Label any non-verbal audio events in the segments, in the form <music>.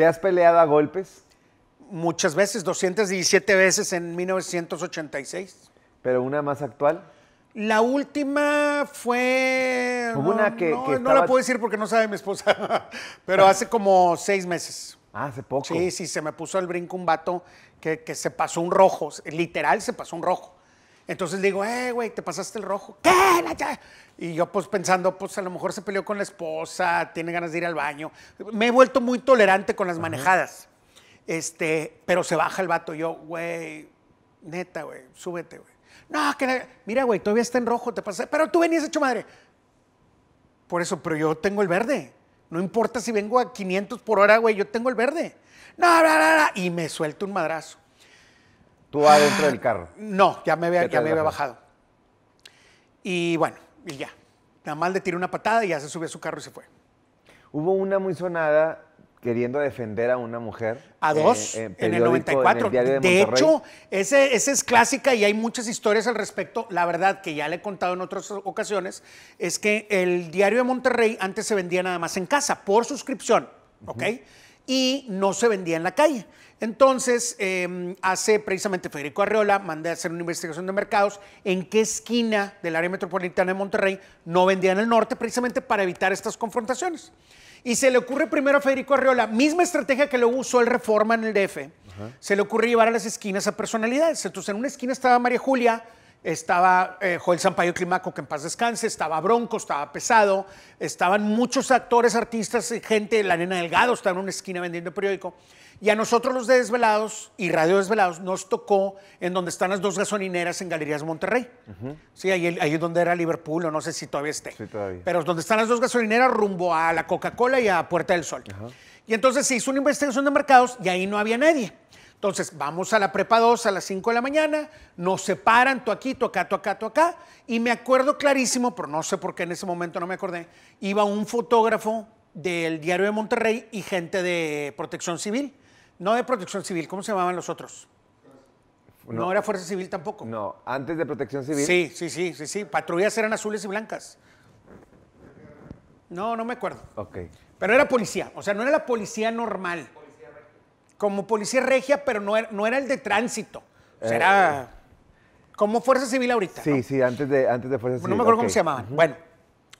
¿Te has peleado a golpes? Muchas veces, 217 veces en 1986. ¿Pero una más actual? La última fue. una que. No, la puedo decir porque no sabe mi esposa, <laughs> pero hace como seis meses. Ah, hace poco. Sí, sí, se me puso al brinco un vato que se pasó un rojo, literal se pasó un rojo. Entonces digo, eh, güey, te pasaste el rojo. ¿Qué? Y yo pues pensando, pues a lo mejor se peleó con la esposa, tiene ganas de ir al baño. Me he vuelto muy tolerante con las manejadas. Este, pero se baja el vato. Yo, güey, neta, güey, súbete, güey. No, que mira, güey, todavía está en rojo, te pasé. Pero tú venías hecho madre. Por eso, pero yo tengo el verde. No importa si vengo a 500 por hora, güey, yo tengo el verde. No, bla, bla, no. Y me suelto un madrazo. Tú adentro del carro. No, ya me había, ya me había bajado. Y bueno, y ya. Nada más le tiré una patada y ya se subió a su carro y se fue. Hubo una muy sonada queriendo defender a una mujer. A eh, dos, eh, en, el 94. de, hecho, esa ese es clásica y hay muchas historias al respecto. La verdad, que ya le he contado en otras ocasiones, es que el diario de Monterrey antes se vendía nada más en casa, por suscripción, ¿ok? Y no se vendía en la calle. Entonces, em, hace precisamente Federico Arriola, mandé a hacer una investigación de mercados en qué esquina del área metropolitana de Monterrey no vendían el norte, precisamente para evitar estas confrontaciones. Y se le ocurre primero a Federico Arriola, misma estrategia que luego usó el Reforma en el DF, se le ocurre llevar a las esquinas a personalidades. Entonces, en una esquina estaba María Julia, estaba eh, Joel Sampaio Climaco, que en paz descanse, estaba Bronco, estaba Pesado, estaban muchos actores, artistas, gente, la nena Delgado estaba en una esquina vendiendo periódico. Y a nosotros los de Desvelados y Radio Desvelados nos tocó en donde están las dos gasolineras en Galerías Monterrey. Sí, ahí, ahí donde era Liverpool, o no sé si todavía esté. Sí, todavía. Pero donde están las dos gasolineras rumbo a la Coca-Cola y a Puerta del Sol. Y entonces se hizo una investigación de mercados y ahí no había nadie. Entonces, vamos a la prepa 2 a las 5 de la mañana, nos separan, tú aquí, tú acá, tú acá, tú acá, y me acuerdo clarísimo, pero no sé por qué en ese momento no me acordé, iba un fotógrafo del Diario de Monterrey y gente de Protección Civil, no de Protección Civil, ¿cómo se llamaban los otros? No, era Fuerza Civil tampoco. No, antes de Protección Civil. Sí, sí, sí, sí, sí, patrullas eran azules y blancas. No, no me acuerdo. Ok. Pero era policía, o sea, no era la policía normal como policía regia, pero no era, no era el de tránsito. O eh, era eh. como Fuerza Civil ahorita. Sí, sí, antes de, Fuerza Civil. No me acuerdo cómo se llamaban. Bueno,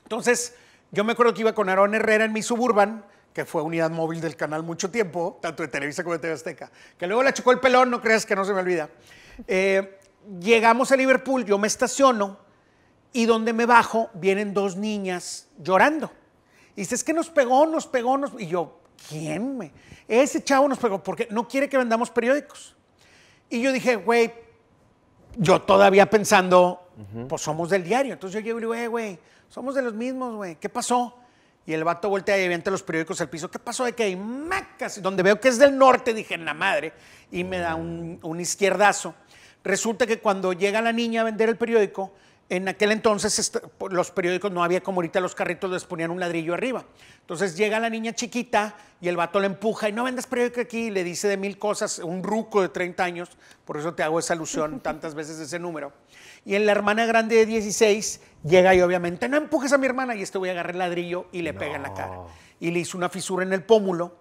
entonces yo me acuerdo que iba con aaron Herrera en mi Suburban, que fue unidad móvil del canal mucho tiempo, tanto de Televisa como de TV Azteca, que luego la chocó el pelón, no creas que no se me olvida. Eh, llegamos a Liverpool, yo me estaciono y donde me bajo vienen dos niñas llorando. Y dice, es que nos pegó, nos pegó, nos... Y yo, ¿quién? Me? Ese chavo nos pegó porque no quiere que vendamos periódicos. Y yo dije, güey, yo todavía pensando, pues somos del diario. Entonces yo le digo, eh, güey, somos de los mismos, güey, ¿qué pasó? Y el vato voltea y avienta los periódicos al piso. ¿Qué pasó de que hay macas? Donde veo que es del norte, dije, en la madre. Y me da un izquierdazo. Resulta que cuando llega la niña a vender el periódico, en aquel entonces los periódicos no había como ahorita los carritos les ponían un ladrillo arriba. Entonces llega la niña chiquita y el vato le empuja y no vendas periódico aquí le dice de mil cosas, un ruco de 30 años, por eso te hago esa alusión <laughs> tantas veces de ese número. Y en la hermana grande de 16 llega y obviamente no empujes a mi hermana y este voy a agarrar el ladrillo y le pega en la cara. Y le hizo una fisura en el pómulo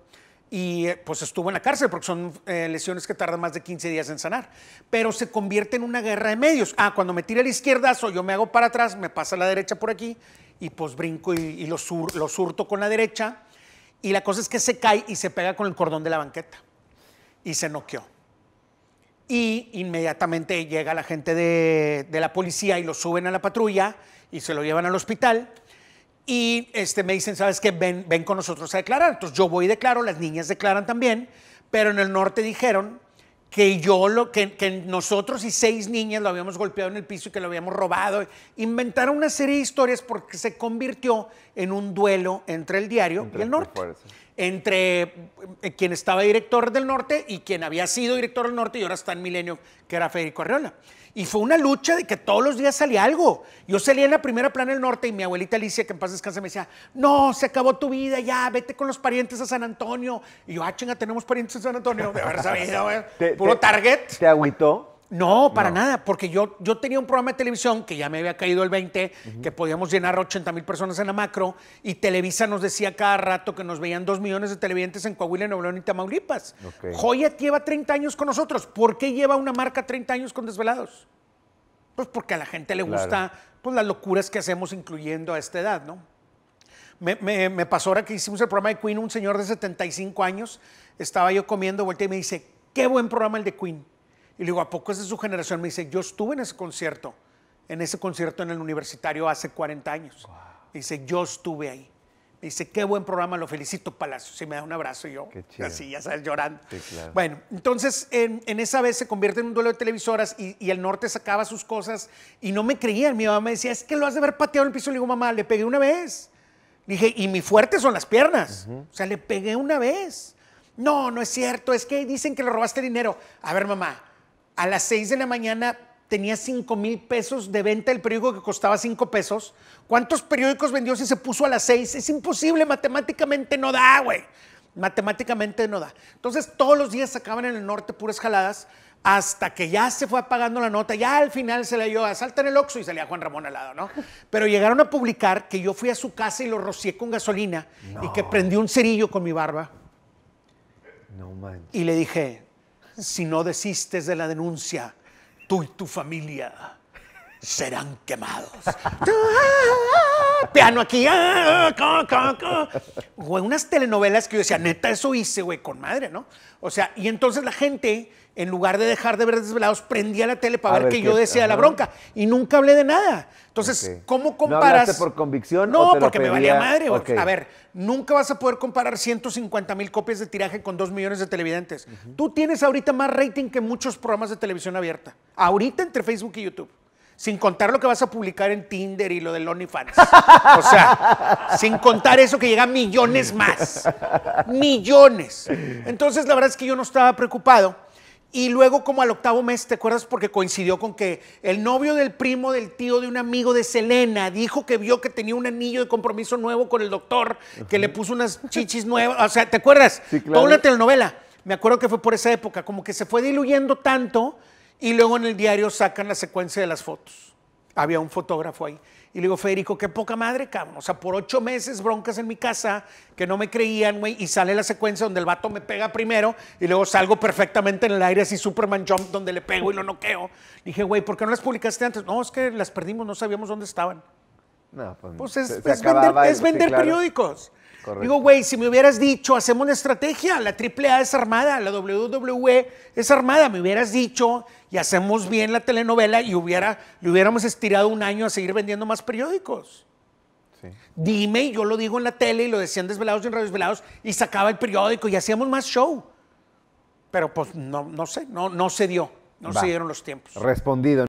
y eh, pues estuvo en la cárcel porque son eh, lesiones que tardan más de 15 días en sanar. Pero se convierte en una guerra de medios. Ah, cuando me tira a la izquierda, yo me hago para atrás, me pasa la derecha por aquí y pues brinco y, lo, lo surto con la derecha. Y la cosa es que se cae y se pega con el cordón de la banqueta y se noqueó. Y inmediatamente llega la gente de, de la policía y lo suben a la patrulla y se lo llevan al hospital y este, me dicen, ¿sabes qué? Ven, ven con nosotros a declarar. Entonces yo voy y declaro, las niñas declaran también, pero en el norte dijeron que yo lo que, nosotros y seis niñas lo habíamos golpeado en el piso y que lo habíamos robado. Inventaron una serie de historias porque se convirtió en un duelo entre el diario y el norte entre eh, quien estaba director del norte y quien había sido director del norte y ahora está en Milenio, que era Federico Arreola. Y fue una lucha de que todos los días salía algo. Yo salía en la primera plana del norte y mi abuelita Alicia, que en paz descansa, me decía, no, se acabó tu vida, ya, vete con los parientes a San Antonio. Y yo, ah, chinga, tenemos parientes en San Antonio, de haber sabido, <laughs> puro target. ¿Te agüitó? No, para nada, porque yo, yo tenía un programa de televisión que ya me había caído el 20, que podíamos llenar 80 mil personas en la macro, y Televisa nos decía cada rato que nos veían 2 millones de televidentes en Coahuila, Nuevo León y Tamaulipas. Joya lleva 30 años con nosotros. ¿Por qué lleva una marca 30 años con Desvelados? Pues porque a la gente le gusta pues, las locuras que hacemos, incluyendo a esta edad, ¿no? Me, me pasó ahora que hicimos el programa de Queen, un señor de 75 años, estaba yo comiendo, vuelta y me dice, qué buen programa el de Queen. Y le digo, ¿a poco es de su generación? Me dice, yo estuve en ese concierto, en ese concierto en el universitario hace 40 años. Me dice, yo estuve ahí. Me dice, qué buen programa, lo felicito, Palacio. Si me da un abrazo y yo, así, ya sabes, llorando. Bueno, entonces en, esa vez se convierte en un duelo de televisoras y, el norte sacaba sus cosas y no me creía. Mi mamá me decía, es que lo has de haber pateado en el piso. Le digo, mamá, le pegué una vez. Le dije, y mi fuerte son las piernas. O sea, le pegué una vez. No, no es cierto, es que dicen que le robaste dinero. A ver, mamá, a las 6 de la mañana tenía 5 mil pesos de venta el periódico que costaba 5 pesos. ¿Cuántos periódicos vendió si se puso a las 6? Es imposible, matemáticamente no da, güey. Matemáticamente no da. Entonces todos los días sacaban en el norte puras jaladas hasta que ya se fue apagando la nota, ya al final se le dio, Salta en el Oxxo y salía Juan Ramón al lado, ¿no? <laughs> Pero llegaron a publicar que yo fui a su casa y lo rocié con gasolina y que prendí un cerillo con mi barba. No manches. Y le dije, si no desistes de la denuncia, tú y tu familia serán quemados. <laughs> piano aquí, Güey, ah, ah, ah, unas telenovelas que yo decía, neta, eso hice, güey, con madre, ¿no? O sea, y entonces la gente, en lugar de dejar de ver desvelados, prendía la tele para ver, que, yo decía la bronca. Y nunca hablé de nada. Entonces, ¿cómo comparas? ¿No por convicción? o porque me valía madre. A ver, nunca vas a poder comparar 150 mil copias de tiraje con 2 millones de televidentes. Tú tienes ahorita más rating que muchos programas de televisión abierta. Ahorita entre Facebook y YouTube sin contar lo que vas a publicar en Tinder y lo del OnlyFans. O sea, sin contar eso que llega millones más. Millones. Entonces, la verdad es que yo no estaba preocupado. Y luego, como al octavo mes, ¿te acuerdas? Porque coincidió con que el novio del primo del tío de un amigo de Selena dijo que vio que tenía un anillo de compromiso nuevo con el doctor, que le puso unas chichis nuevas. O sea, ¿te acuerdas? Sí, Toda una telenovela. Me acuerdo que fue por esa época, como que se fue diluyendo tanto y luego en el diario sacan la secuencia de las fotos. Había un fotógrafo ahí. Y le digo, Federico, qué poca madre, cabrón. O sea, por ocho meses broncas en mi casa que no me creían, güey. Y sale la secuencia donde el vato me pega primero y luego salgo perfectamente en el aire así Superman Jump donde le pego y lo noqueo. Dije, güey, ¿por qué no las publicaste antes? No, es que las perdimos, no sabíamos dónde estaban. No, pues, pues es, vender, periódicos. Digo, güey, si me hubieras dicho, hacemos una estrategia, la AAA es armada, la WWE es armada, me hubieras dicho y hacemos bien la telenovela y hubiera, le hubiéramos estirado un año a seguir vendiendo más periódicos. Dime, y yo lo digo en la tele y lo decían desvelados y en radio desvelados y sacaba el periódico y hacíamos más show. Pero pues no, no sé, no, no se dio, no se dieron los tiempos. Respondido.